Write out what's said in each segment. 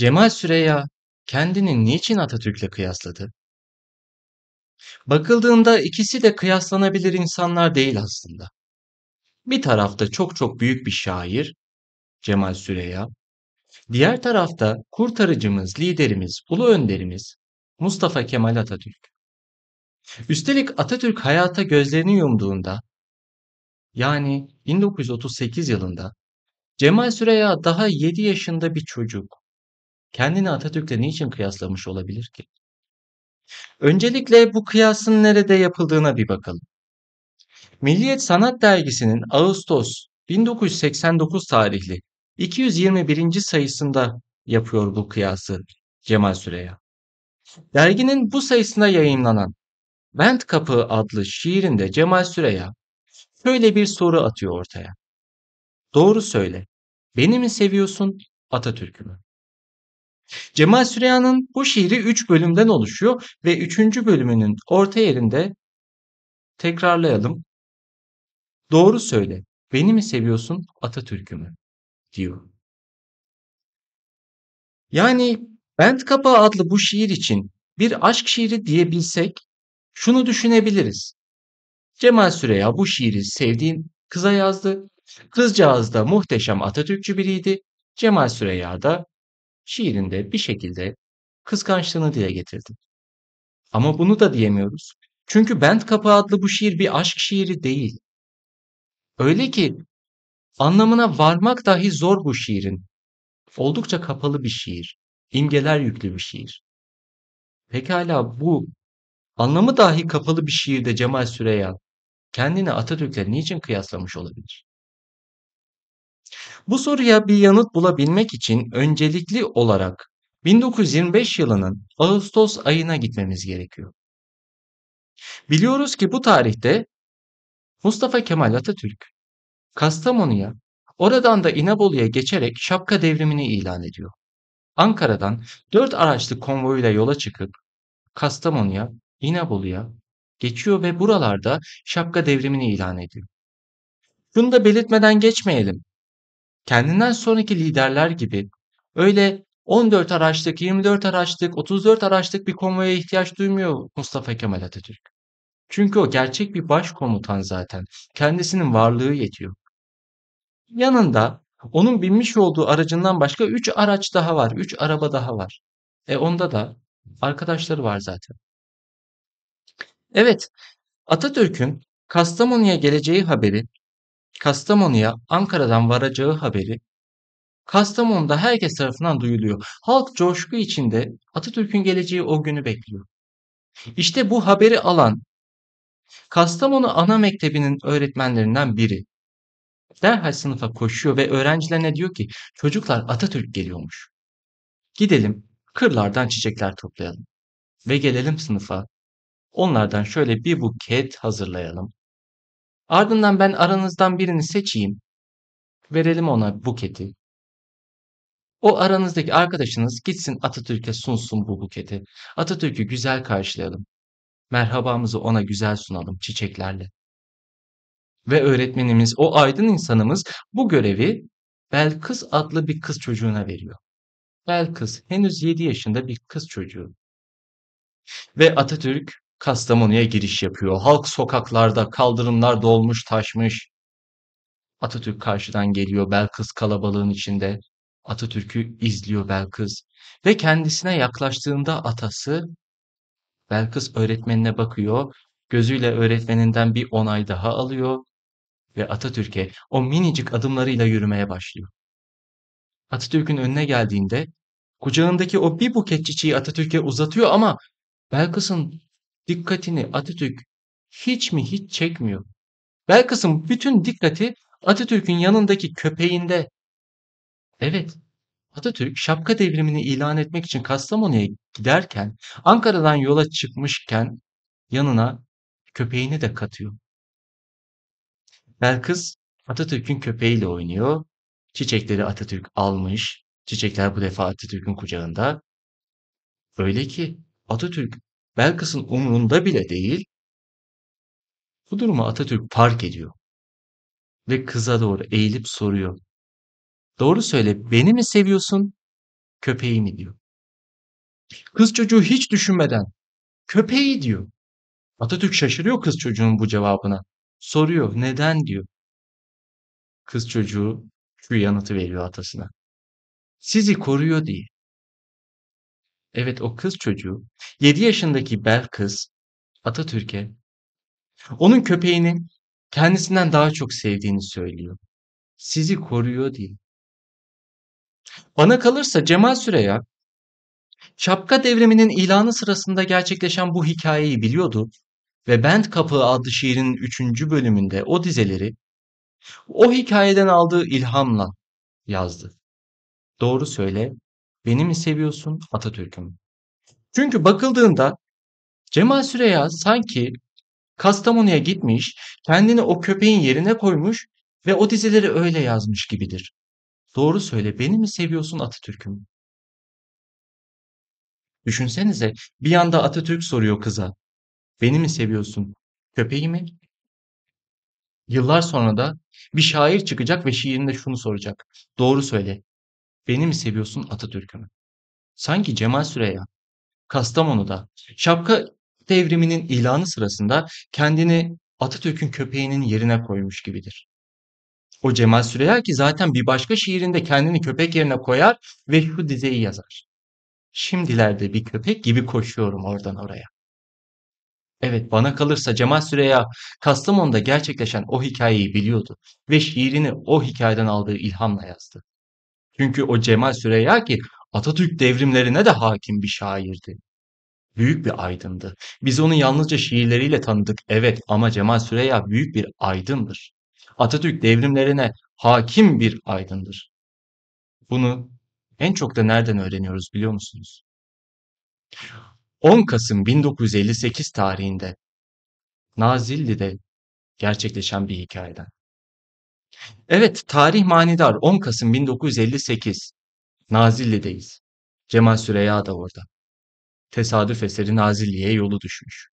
Cemal Süreya kendini niçin Atatürk'le kıyasladı? Bakıldığında ikisi de kıyaslanabilir insanlar değil aslında. Bir tarafta çok çok büyük bir şair Cemal Süreya, diğer tarafta kurtarıcımız, liderimiz, ulu önderimiz Mustafa Kemal Atatürk. Üstelik Atatürk hayata gözlerini yumduğunda yani 1938 yılında Cemal Süreya daha 7 yaşında bir çocuk kendini Atatürk'le niçin kıyaslamış olabilir ki? Öncelikle bu kıyasın nerede yapıldığına bir bakalım. Milliyet Sanat Dergisi'nin Ağustos 1989 tarihli 221. sayısında yapıyor bu kıyası Cemal Süreya. Derginin bu sayısında yayınlanan Vent Kapı adlı şiirinde Cemal Süreya şöyle bir soru atıyor ortaya. Doğru söyle, beni mi seviyorsun, Atatürk'ü mü? Cemal Süreya'nın bu şiiri 3 bölümden oluşuyor ve 3. bölümünün orta yerinde tekrarlayalım. Doğru söyle, beni mi seviyorsun Atatürk'ü mü? diyor. Yani Bent Kapağı adlı bu şiir için bir aşk şiiri diyebilsek şunu düşünebiliriz. Cemal Süreya bu şiiri sevdiğin kıza yazdı. Kızcağız da muhteşem Atatürkçü biriydi. Cemal Süreya da şiirinde bir şekilde kıskançlığını dile getirdi. Ama bunu da diyemiyoruz. Çünkü Bent Kapağı adlı bu şiir bir aşk şiiri değil. Öyle ki anlamına varmak dahi zor bu şiirin. Oldukça kapalı bir şiir, imgeler yüklü bir şiir. Pekala bu anlamı dahi kapalı bir şiirde Cemal Süreyya kendini Atatürk'le niçin kıyaslamış olabilir? Bu soruya bir yanıt bulabilmek için öncelikli olarak 1925 yılının Ağustos ayına gitmemiz gerekiyor. Biliyoruz ki bu tarihte Mustafa Kemal Atatürk Kastamonu'ya, oradan da İnebolu'ya geçerek şapka devrimini ilan ediyor. Ankara'dan 4 araçlı konvoyla yola çıkıp Kastamonu'ya, İnebolu'ya geçiyor ve buralarda şapka devrimini ilan ediyor. Bunu da belirtmeden geçmeyelim kendinden sonraki liderler gibi öyle 14 araçlık, 24 araçlık, 34 araçlık bir konvoya ihtiyaç duymuyor Mustafa Kemal Atatürk. Çünkü o gerçek bir başkomutan zaten. Kendisinin varlığı yetiyor. Yanında onun binmiş olduğu aracından başka 3 araç daha var. 3 araba daha var. E onda da arkadaşları var zaten. Evet, Atatürk'ün Kastamonu'ya geleceği haberi Kastamonu'ya Ankara'dan varacağı haberi Kastamonu'da herkes tarafından duyuluyor. Halk coşku içinde Atatürk'ün geleceği o günü bekliyor. İşte bu haberi alan Kastamonu Ana Mektebi'nin öğretmenlerinden biri. Derhal sınıfa koşuyor ve öğrencilerine diyor ki çocuklar Atatürk geliyormuş. Gidelim kırlardan çiçekler toplayalım ve gelelim sınıfa. Onlardan şöyle bir buket hazırlayalım. Ardından ben aranızdan birini seçeyim. Verelim ona buketi. O aranızdaki arkadaşınız gitsin Atatürk'e sunsun bu buketi. Atatürk'ü güzel karşılayalım. Merhabamızı ona güzel sunalım çiçeklerle. Ve öğretmenimiz, o aydın insanımız bu görevi Belkıs adlı bir kız çocuğuna veriyor. Belkıs henüz 7 yaşında bir kız çocuğu. Ve Atatürk Kastamonu'ya giriş yapıyor. Halk sokaklarda, kaldırımlar dolmuş, taşmış. Atatürk karşıdan geliyor Belkıs kalabalığın içinde. Atatürk'ü izliyor Belkıs. Ve kendisine yaklaştığında atası Belkıs öğretmenine bakıyor. Gözüyle öğretmeninden bir onay daha alıyor ve Atatürk'e o minicik adımlarıyla yürümeye başlıyor. Atatürk'ün önüne geldiğinde kucağındaki o bir buket çiçeği Atatürk'e uzatıyor ama Belkıs'ın dikkatini Atatürk hiç mi hiç çekmiyor. Belkıs'ın bütün dikkati Atatürk'ün yanındaki köpeğinde. Evet, Atatürk şapka devrimini ilan etmek için Kastamonu'ya giderken, Ankara'dan yola çıkmışken yanına köpeğini de katıyor. Belkıs Atatürk'ün köpeğiyle oynuyor. Çiçekleri Atatürk almış. Çiçekler bu defa Atatürk'ün kucağında. Öyle ki Atatürk Belkıs'ın umrunda bile değil. Bu durumu Atatürk fark ediyor. Ve kıza doğru eğilip soruyor. Doğru söyle beni mi seviyorsun köpeği mi diyor. Kız çocuğu hiç düşünmeden köpeği diyor. Atatürk şaşırıyor kız çocuğun bu cevabına. Soruyor neden diyor. Kız çocuğu şu yanıtı veriyor atasına. Sizi koruyor diye. Evet o kız çocuğu 7 yaşındaki kız, Atatürk'e onun köpeğini kendisinden daha çok sevdiğini söylüyor. Sizi koruyor diye. Bana kalırsa Cemal Süreya şapka devriminin ilanı sırasında gerçekleşen bu hikayeyi biliyordu ve Bent Kapı adlı şiirin 3. bölümünde o dizeleri o hikayeden aldığı ilhamla yazdı. Doğru söyle, Beni mi seviyorsun Atatürk'üm. Çünkü bakıldığında Cemal Süreya sanki Kastamonu'ya gitmiş, kendini o köpeğin yerine koymuş ve o dizileri öyle yazmış gibidir. Doğru söyle, beni mi seviyorsun Atatürk'üm. Düşünsenize bir yanda Atatürk soruyor kıza. Beni mi seviyorsun? köpeğimi. Yıllar sonra da bir şair çıkacak ve şiirinde şunu soracak. Doğru söyle. Beni mi seviyorsun Atatürk'ü mü? Sanki Cemal Süreya Kastamonu'da şapka devriminin ilanı sırasında kendini Atatürk'ün köpeğinin yerine koymuş gibidir. O Cemal Süreya ki zaten bir başka şiirinde kendini köpek yerine koyar ve şu dizeyi yazar. Şimdilerde bir köpek gibi koşuyorum oradan oraya. Evet bana kalırsa Cemal Süreya Kastamonu'da gerçekleşen o hikayeyi biliyordu ve şiirini o hikayeden aldığı ilhamla yazdı. Çünkü o Cemal Süreya ki Atatürk devrimlerine de hakim bir şairdi. Büyük bir aydındı. Biz onu yalnızca şiirleriyle tanıdık. Evet ama Cemal Süreya büyük bir aydındır. Atatürk devrimlerine hakim bir aydındır. Bunu en çok da nereden öğreniyoruz biliyor musunuz? 10 Kasım 1958 tarihinde Nazilli'de gerçekleşen bir hikayeden. Evet, tarih manidar. 10 Kasım 1958. Nazilli'deyiz. Cemal Süreya da orada. Tesadüf eseri Nazilli'ye yolu düşmüş.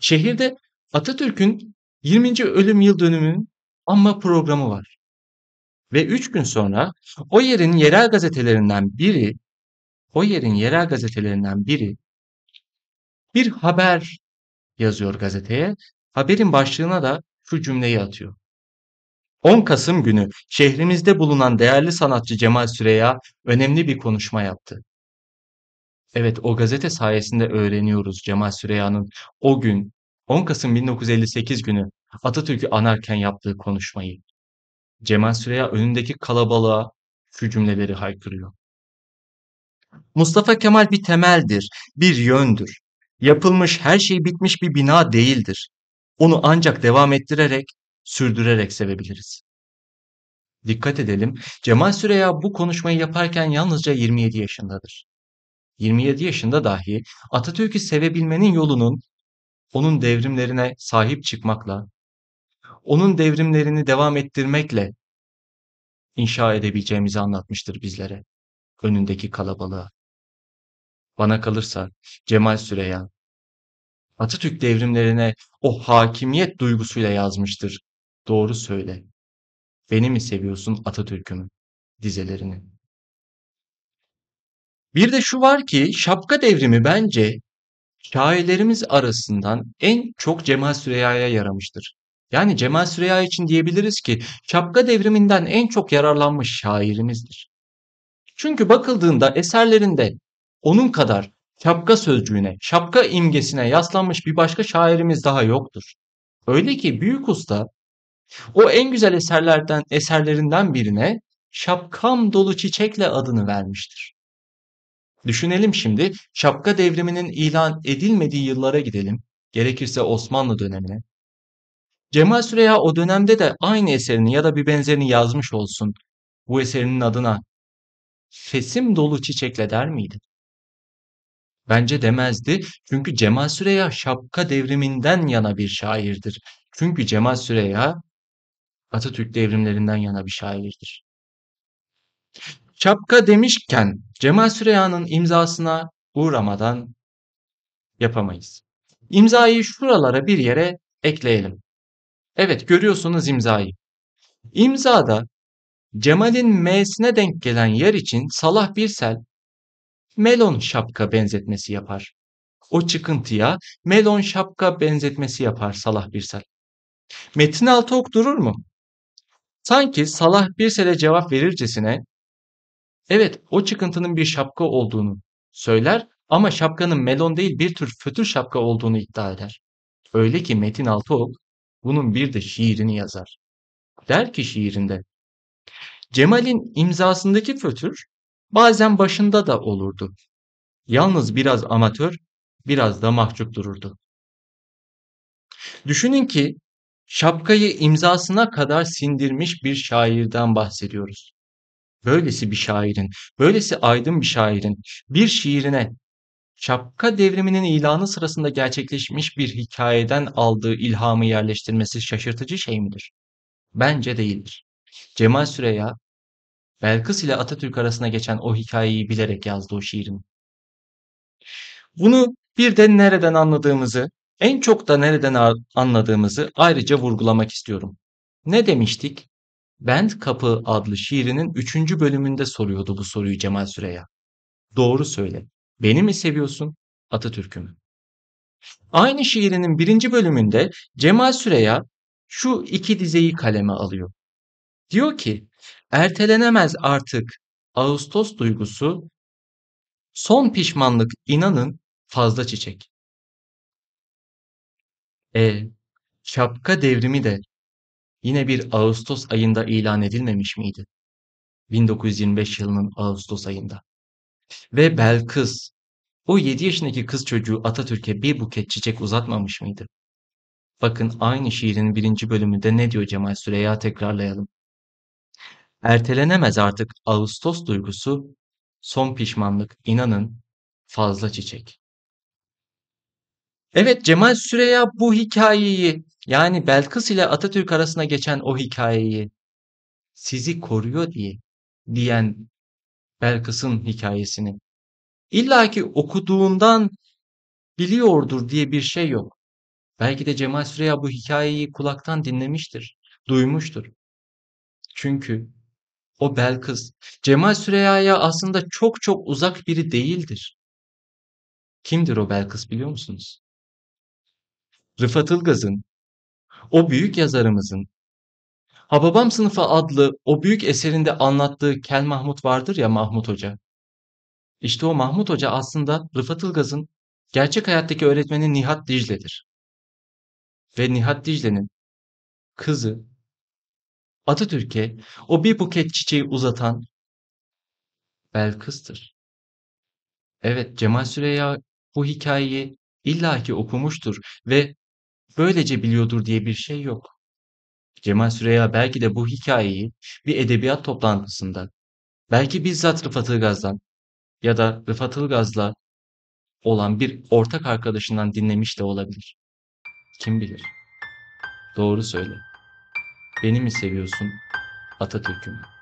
Şehirde Atatürk'ün 20. ölüm yıl dönümünün anma programı var. Ve 3 gün sonra o yerin yerel gazetelerinden biri o yerin yerel gazetelerinden biri bir haber yazıyor gazeteye. Haberin başlığına da şu cümleyi atıyor. 10 Kasım günü şehrimizde bulunan değerli sanatçı Cemal Süreya önemli bir konuşma yaptı. Evet, o gazete sayesinde öğreniyoruz Cemal Süreya'nın o gün 10 Kasım 1958 günü Atatürk'ü anarken yaptığı konuşmayı. Cemal Süreya önündeki kalabalığa şu cümleleri haykırıyor. Mustafa Kemal bir temeldir, bir yöndür. Yapılmış her şey bitmiş bir bina değildir. Onu ancak devam ettirerek sürdürerek sevebiliriz. Dikkat edelim, Cemal Süreya bu konuşmayı yaparken yalnızca 27 yaşındadır. 27 yaşında dahi Atatürk'ü sevebilmenin yolunun onun devrimlerine sahip çıkmakla, onun devrimlerini devam ettirmekle inşa edebileceğimizi anlatmıştır bizlere önündeki kalabalığa. Bana kalırsa Cemal Süreya Atatürk devrimlerine o hakimiyet duygusuyla yazmıştır Doğru söyle. Beni mi seviyorsun Atatürk'ümü? Dizelerini. Bir de şu var ki şapka devrimi bence şairlerimiz arasından en çok Cemal Süreyya'ya yaramıştır. Yani Cemal Süreyya için diyebiliriz ki şapka devriminden en çok yararlanmış şairimizdir. Çünkü bakıldığında eserlerinde onun kadar şapka sözcüğüne, şapka imgesine yaslanmış bir başka şairimiz daha yoktur. Öyle ki Büyük Usta o en güzel eserlerden eserlerinden birine Şapkam Dolu Çiçekle adını vermiştir. Düşünelim şimdi şapka devriminin ilan edilmediği yıllara gidelim. Gerekirse Osmanlı dönemine. Cemal Süreya o dönemde de aynı eserini ya da bir benzerini yazmış olsun. Bu eserinin adına fesim dolu çiçekle der miydi? Bence demezdi çünkü Cemal Süreya şapka devriminden yana bir şairdir. Çünkü Cemal Süreya Atatürk devrimlerinden yana bir şairdir. Şapka demişken Cemal Süreyya'nın imzasına uğramadan yapamayız. İmzayı şuralara bir yere ekleyelim. Evet görüyorsunuz imzayı. İmzada Cemal'in M'sine denk gelen yer için Salah Birsel melon şapka benzetmesi yapar. O çıkıntıya melon şapka benzetmesi yapar Salah Birsel. Metin Altok durur mu? Sanki Salah bir sele cevap verircesine evet o çıkıntının bir şapka olduğunu söyler ama şapkanın melon değil bir tür fötür şapka olduğunu iddia eder. Öyle ki Metin Altıok bunun bir de şiirini yazar. Der ki şiirinde Cemal'in imzasındaki fötür bazen başında da olurdu. Yalnız biraz amatör, biraz da mahcup dururdu. Düşünün ki Şapkayı imzasına kadar sindirmiş bir şairden bahsediyoruz. Böylesi bir şairin, böylesi aydın bir şairin bir şiirine şapka devriminin ilanı sırasında gerçekleşmiş bir hikayeden aldığı ilhamı yerleştirmesi şaşırtıcı şey midir? Bence değildir. Cemal Süreya, Belkıs ile Atatürk arasına geçen o hikayeyi bilerek yazdı o şiirini. Bunu bir de nereden anladığımızı en çok da nereden anladığımızı ayrıca vurgulamak istiyorum. Ne demiştik? Bend Kapı adlı şiirinin 3. bölümünde soruyordu bu soruyu Cemal Süreya. Doğru söyle. Beni mi seviyorsun, Atatürk'ü mü? Aynı şiirinin birinci bölümünde Cemal Süreya şu iki dizeyi kaleme alıyor. Diyor ki, ertelenemez artık Ağustos duygusu, son pişmanlık inanın fazla çiçek. Eee, şapka devrimi de yine bir ağustos ayında ilan edilmemiş miydi? 1925 yılının ağustos ayında. Ve Belkıs, o 7 yaşındaki kız çocuğu Atatürk'e bir buket çiçek uzatmamış mıydı? Bakın aynı şiirin birinci bölümünde ne diyor Cemal Süreya tekrarlayalım. Ertelenemez artık Ağustos duygusu, son pişmanlık inanın fazla çiçek. Evet Cemal Süreya bu hikayeyi yani Belkıs ile Atatürk arasına geçen o hikayeyi sizi koruyor diye diyen Belkıs'ın hikayesini İlla ki okuduğundan biliyordur diye bir şey yok. Belki de Cemal Süreya bu hikayeyi kulaktan dinlemiştir, duymuştur. Çünkü o Belkıs Cemal Süreya'ya aslında çok çok uzak biri değildir. Kimdir o Belkıs biliyor musunuz? Rıfat Ilgaz'ın, o büyük yazarımızın Hababam Sınıfı adlı o büyük eserinde anlattığı Kel Mahmut vardır ya Mahmut Hoca. İşte o Mahmut Hoca aslında Rıfat Ilgaz'ın gerçek hayattaki öğretmeni Nihat Dicle'dir. Ve Nihat Dicle'nin kızı Atatürk'e o bir buket çiçeği uzatan Belkıs'tır. Evet Cemal Süreya bu hikayeyi illaki okumuştur ve böylece biliyordur diye bir şey yok. Cemal Süreya belki de bu hikayeyi bir edebiyat toplantısında, belki bizzat Rıfat Ilgaz'dan ya da Rıfat Ilgaz'la olan bir ortak arkadaşından dinlemiş de olabilir. Kim bilir? Doğru söyle. Beni mi seviyorsun, Atatürk'ü